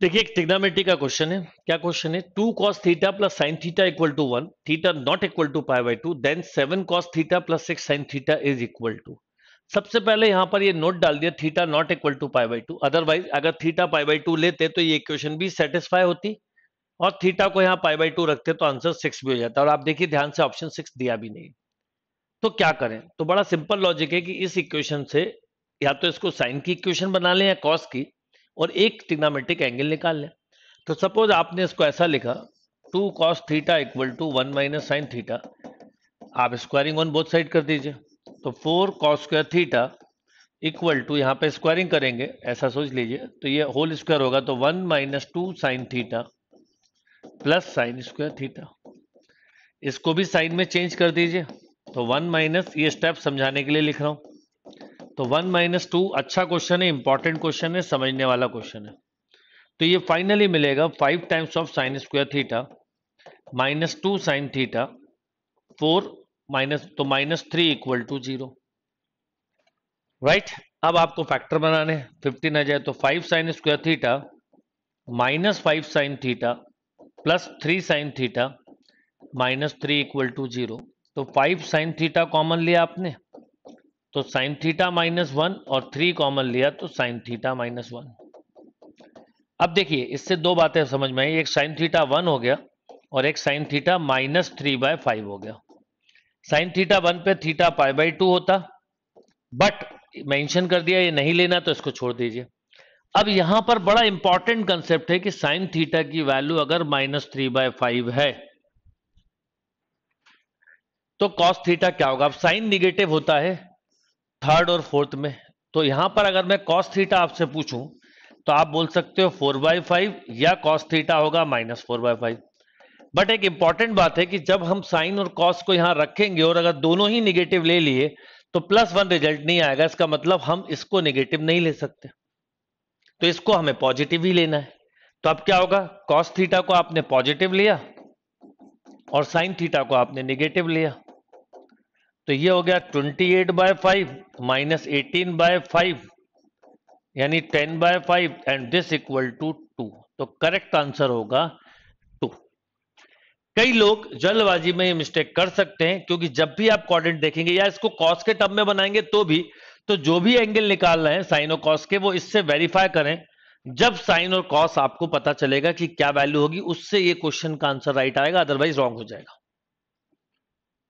देखिए एक टिग्नामेट्री का क्वेश्चन है क्या क्वेश्चन है two cos theta plus sine theta equal to one theta not equal to pi by two then seven cos theta plus six sine theta is equal to सबसे पहले यहां पर ये नोट डाल दिया theta not equal to pi by two otherwise अगर theta pi by two लेते तो ये इक्वेशन भी सेटिस्फाई होती और थीटा को यहाँ पाई बाई टू रखते तो आंसर सिक्स भी हो जाता और आप देखिए ध्यान से ऑप्शन सिक्स दिया भी नहीं तो क्या करें तो बड़ा सिंपल लॉजिक है कि इस इक्वेशन से या तो इसको साइन की इक्वेशन बना लें या कॉस की और एक टिग्नामेटिक एंगल निकाल लें तो सपोज आपने इसको ऐसा लिखा two cos theta equal to one minus sine theta आप स्क्वायरिंग ऑन बोथ साइड कर दीजिए तो four cos square theta equal to यहाँ पे स्क्वायरिंग करेंगे ऐसा सोच लीजिए तो ये होल स्क्वायर होगा तो one minus two sine theta plus sine square theta इसको भी साइन में चेंज कर दीजिए तो वन माइनस ये स्टेप समझाने के लिए लिख रहा हूँ तो वन माइनस टू अच्छा क्वेश्चन है इंपॉर्टेंट क्वेश्चन है समझने वाला क्वेश्चन है तो ये फाइनली मिलेगा five times of sine square theta minus two sine theta four minus तो minus three equal to zero right अब आपको फैक्टर बनाने फिफ्टीन आ जाए तो five sine square theta minus five sine theta plus three sine theta minus three equal to zero तो five sine theta common लिया आपने तो साइन थीटा माइनस वन और थ्री कॉमन लिया तो साइन थीटा माइनस वन अब देखिए इससे दो बातें समझ में आई एक साइन थीटा वन हो गया और एक sine theta minus three by five हो गया साइन थीटा वन पे थीटा पाई बाई टू होता बट मेंशन कर दिया ये नहीं लेना तो इसको छोड़ दीजिए अब यहां पर बड़ा इंपॉर्टेंट कंसेप्ट है कि साइन थीटा की वैल्यू अगर माइनस थ्री बाय फाइव है तो कॉस थीटा क्या होगा अब साइन निगेटिव होता है थर्ड और फोर्थ में तो यहां पर अगर मैं कॉस थीटा आपसे पूछूं तो आप बोल सकते हो फोर बाई फाइव या कॉस थीटा होगा minus four by five but एक इंपॉर्टेंट बात है कि जब हम साइन और कॉस को यहां रखेंगे और अगर दोनों ही निगेटिव ले लिए तो प्लस वन रिजल्ट नहीं आएगा इसका मतलब हम इसको निगेटिव नहीं ले सकते तो इसको हमें पॉजिटिव ही लेना है तो अब क्या होगा कॉस थीटा को आपने पॉजिटिव लिया और साइन थीटा को आपने निगेटिव लिया तो ये हो गया 28 eight by five minus eighteen by five यानी 10 by five and this equal to two तो करेक्ट आंसर होगा टू कई लोग जल्दबाजी में ये मिस्टेक कर सकते हैं क्योंकि जब भी आप कॉर्डेंट देखेंगे या इसको कॉस के टब में बनाएंगे तो भी तो जो भी एंगल निकाल रहे हैं साइन और कॉस के वो इससे वेरीफाई करें जब साइन और कॉस आपको पता चलेगा कि क्या वैल्यू होगी उससे ये क्वेश्चन का आंसर राइट आएगा अदरवाइज रॉन्ग हो जाएगा